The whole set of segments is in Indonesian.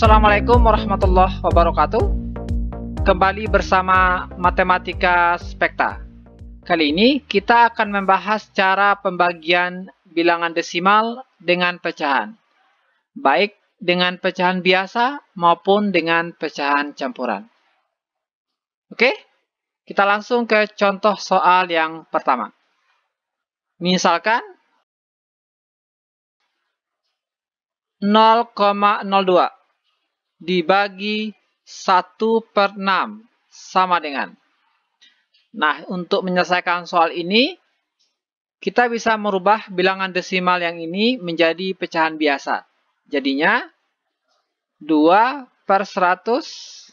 Assalamualaikum warahmatullahi wabarakatuh. Kembali bersama Matematika Spekta. Kali ini kita akan membahas cara pembagian bilangan desimal dengan pecahan, baik dengan pecahan biasa maupun dengan pecahan campuran. Oke, kita langsung ke contoh soal yang pertama. Misalkan 0,02 dibagi 1 per 6 sama dengan. Nah, untuk menyelesaikan soal ini, kita bisa merubah bilangan desimal yang ini menjadi pecahan biasa. Jadinya, 2 per 100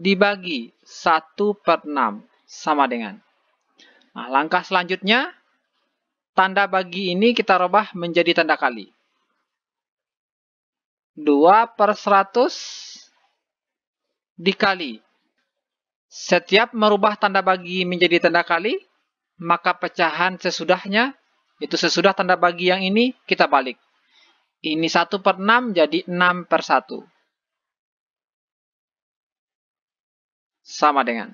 dibagi 1 per 6 sama dengan. Nah, langkah selanjutnya, tanda bagi ini kita rubah menjadi tanda kali. 2 per 100 dikali. Setiap merubah tanda bagi menjadi tanda kali, maka pecahan sesudahnya, itu sesudah tanda bagi yang ini, kita balik. Ini 1 per 6 jadi 6 per 1. Sama dengan.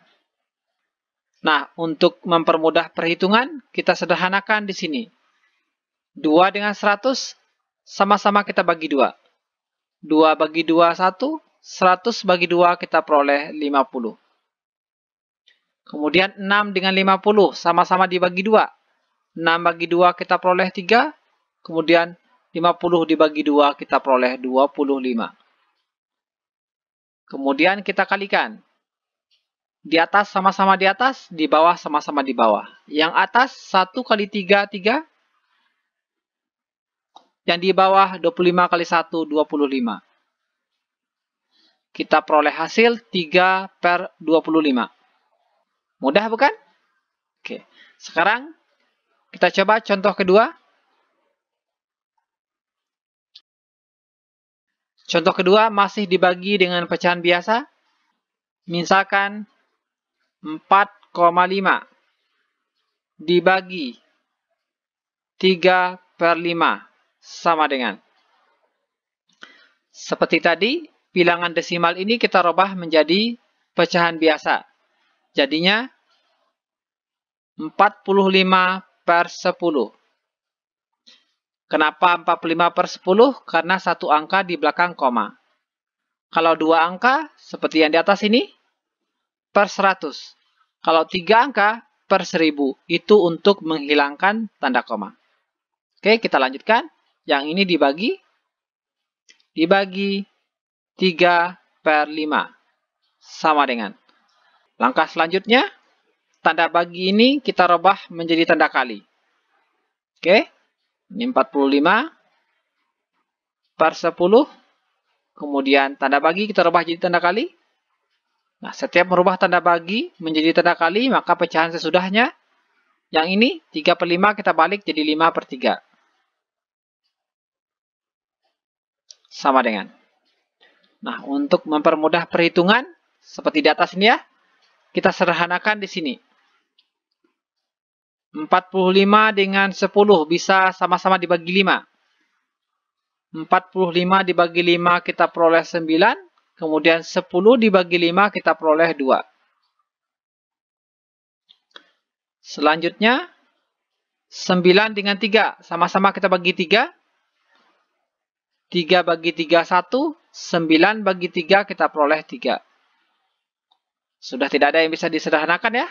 Nah, untuk mempermudah perhitungan, kita sederhanakan di sini. 2 dengan 100, sama-sama kita bagi 2. 2 bagi 2, 1. 100 bagi 2 kita peroleh 50. Kemudian 6 dengan 50 sama-sama dibagi 2. 6 bagi 2 kita peroleh 3. Kemudian 50 dibagi 2 kita peroleh 25. Kemudian kita kalikan. Di atas sama-sama di atas, di bawah sama-sama di bawah. Yang atas 1 kali 3, 3 yang di bawah 25 kali 1, 25. Kita peroleh hasil 3 per 25. Mudah bukan? Oke, sekarang kita coba contoh kedua. Contoh kedua masih dibagi dengan pecahan biasa. Misalkan 4,5 dibagi 3 per 5 sama dengan. Seperti tadi, bilangan desimal ini kita robah menjadi pecahan biasa. Jadinya 45 per 10. Kenapa 45 per 10? Karena satu angka di belakang koma. Kalau dua angka, seperti yang di atas ini, per 100. Kalau tiga angka, per 1000. Itu untuk menghilangkan tanda koma. Oke, kita lanjutkan. Yang ini dibagi dibagi 3 per 5. Sama dengan. Langkah selanjutnya, tanda bagi ini kita rubah menjadi tanda kali. Oke, ini 45 per 10. Kemudian tanda bagi kita rubah jadi tanda kali. Nah, setiap merubah tanda bagi menjadi tanda kali, maka pecahan sesudahnya. Yang ini, 3 per 5 kita balik jadi 5 per 3. sama dengan. Nah, untuk mempermudah perhitungan, seperti di atas ini ya, kita sederhanakan di sini. 45 dengan 10 bisa sama-sama dibagi 5. 45 dibagi 5 kita peroleh 9, kemudian 10 dibagi 5 kita peroleh 2. Selanjutnya, 9 dengan 3, sama-sama kita bagi 3, 3 bagi 3, 1. 9 bagi 3, kita peroleh 3. Sudah tidak ada yang bisa disederhanakan ya.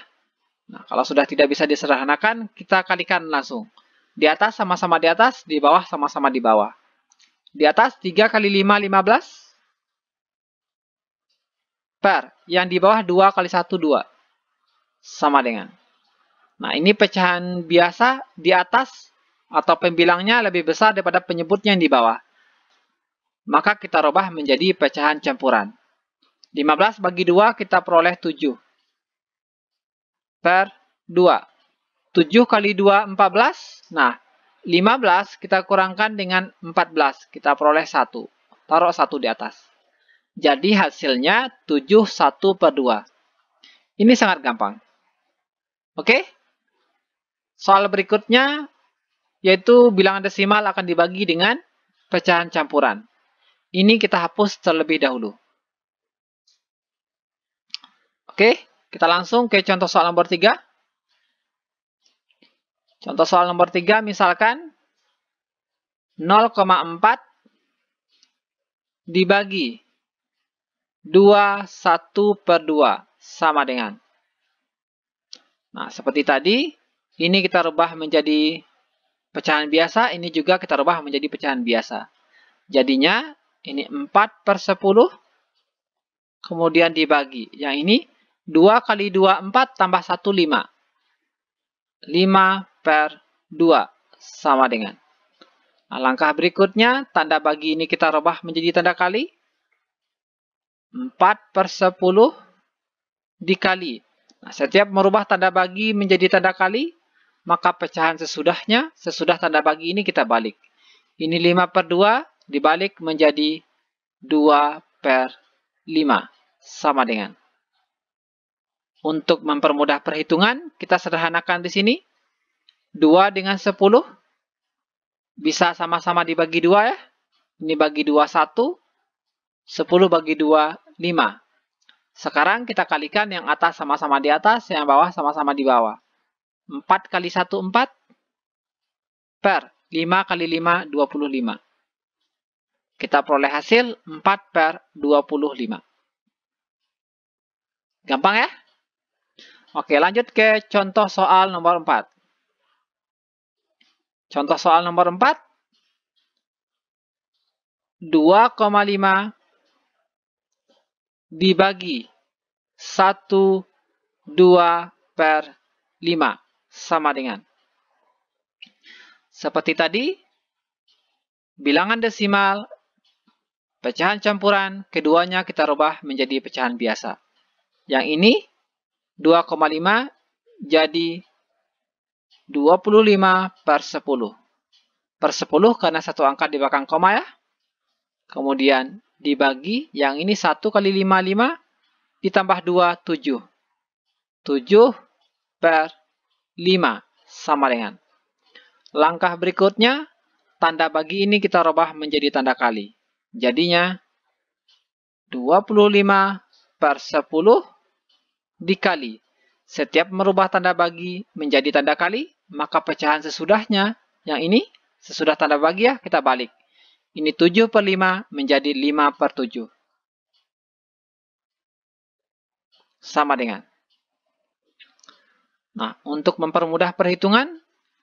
Nah, kalau sudah tidak bisa disederhanakan, kita kalikan langsung. Di atas sama-sama di atas, di bawah sama-sama di bawah. Di atas 3 kali 5, 15. Per. Yang di bawah 2 kali 1, 2. Sama dengan. Nah, ini pecahan biasa di atas atau pembilangnya lebih besar daripada penyebutnya yang di bawah maka kita rubah menjadi pecahan campuran. 15 bagi 2 kita peroleh 7. Per 2. 7 kali 2, 14. Nah, 15 kita kurangkan dengan 14. Kita peroleh 1. Taruh 1 di atas. Jadi hasilnya 7, 1 per 2. Ini sangat gampang. Oke? Soal berikutnya, yaitu bilangan desimal akan dibagi dengan pecahan campuran. Ini kita hapus terlebih dahulu. Oke, kita langsung ke contoh soal nomor 3. Contoh soal nomor 3 misalkan 0,4 dibagi 2, 1 per 2 sama dengan. Nah, seperti tadi, ini kita rubah menjadi pecahan biasa, ini juga kita rubah menjadi pecahan biasa. Jadinya, ini 4 per 10. Kemudian dibagi. Yang ini 2 kali 2, 4 tambah 1, 5. 5 per 2. Sama dengan. Nah, langkah berikutnya, tanda bagi ini kita rubah menjadi tanda kali. 4 per 10 dikali. Nah, setiap merubah tanda bagi menjadi tanda kali, maka pecahan sesudahnya, sesudah tanda bagi ini kita balik. Ini 5 per 2, dibalik menjadi 2 per 5 sama dengan. Untuk mempermudah perhitungan, kita sederhanakan di sini. 2 dengan 10 bisa sama-sama dibagi 2 ya. Ini bagi 2, 1. 10 bagi 2, 5. Sekarang kita kalikan yang atas sama-sama di atas, yang bawah sama-sama di bawah. 4 kali 1, 4. Per 5 kali 5, 25. Kita peroleh hasil 4 per 25. Gampang ya? Oke, lanjut ke contoh soal nomor 4. Contoh soal nomor 4. 2,5 dibagi 1, 2 per 5. Sama dengan. Seperti tadi, bilangan desimal Pecahan campuran keduanya kita rubah menjadi pecahan biasa. Yang ini 2,5 jadi 25 per 10. Per 10 karena satu angka di belakang koma ya. Kemudian dibagi yang ini 1 kali 5, 5 ditambah 2, 7. 7 per 5 sama dengan. Langkah berikutnya, tanda bagi ini kita rubah menjadi tanda kali. Jadinya 25 per 10 dikali. Setiap merubah tanda bagi menjadi tanda kali, maka pecahan sesudahnya, yang ini sesudah tanda bagi ya, kita balik. Ini 7 per 5 menjadi 5 per 7. Sama dengan. Nah, untuk mempermudah perhitungan,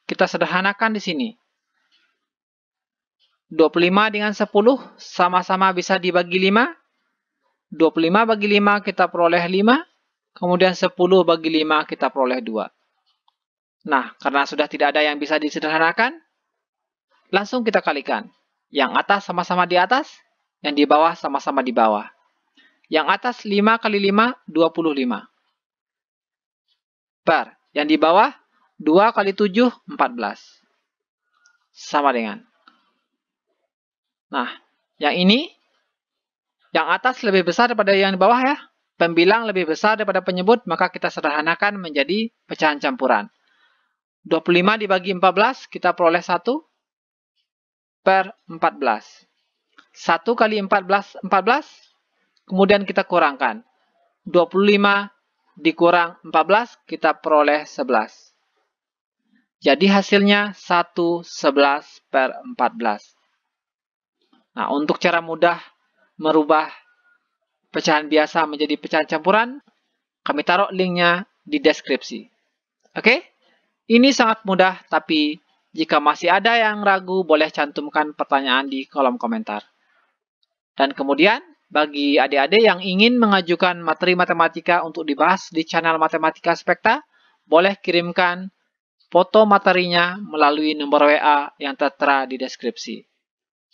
kita sederhanakan di sini. 25 dengan 10 sama-sama bisa dibagi 5. 25 bagi 5 kita peroleh 5. Kemudian 10 bagi 5 kita peroleh 2. Nah, karena sudah tidak ada yang bisa disederhanakan, langsung kita kalikan. Yang atas sama-sama di atas, yang di bawah sama-sama di bawah. Yang atas 5 kali 5, 25. Per. Yang di bawah 2 kali 7, 14. Sama dengan Nah, yang ini, yang atas lebih besar daripada yang di bawah ya. Pembilang lebih besar daripada penyebut, maka kita sederhanakan menjadi pecahan campuran. 25 dibagi 14, kita peroleh 1 per 14. 1 kali 14, 14, kemudian kita kurangkan. 25 dikurang 14, kita peroleh 11. Jadi hasilnya 1, 11 per 14. Nah, untuk cara mudah merubah pecahan biasa menjadi pecahan campuran, kami taruh linknya di deskripsi. Oke? Ini sangat mudah, tapi jika masih ada yang ragu, boleh cantumkan pertanyaan di kolom komentar. Dan kemudian, bagi adik-adik yang ingin mengajukan materi matematika untuk dibahas di channel Matematika Spekta, boleh kirimkan foto materinya melalui nomor WA yang tertera di deskripsi.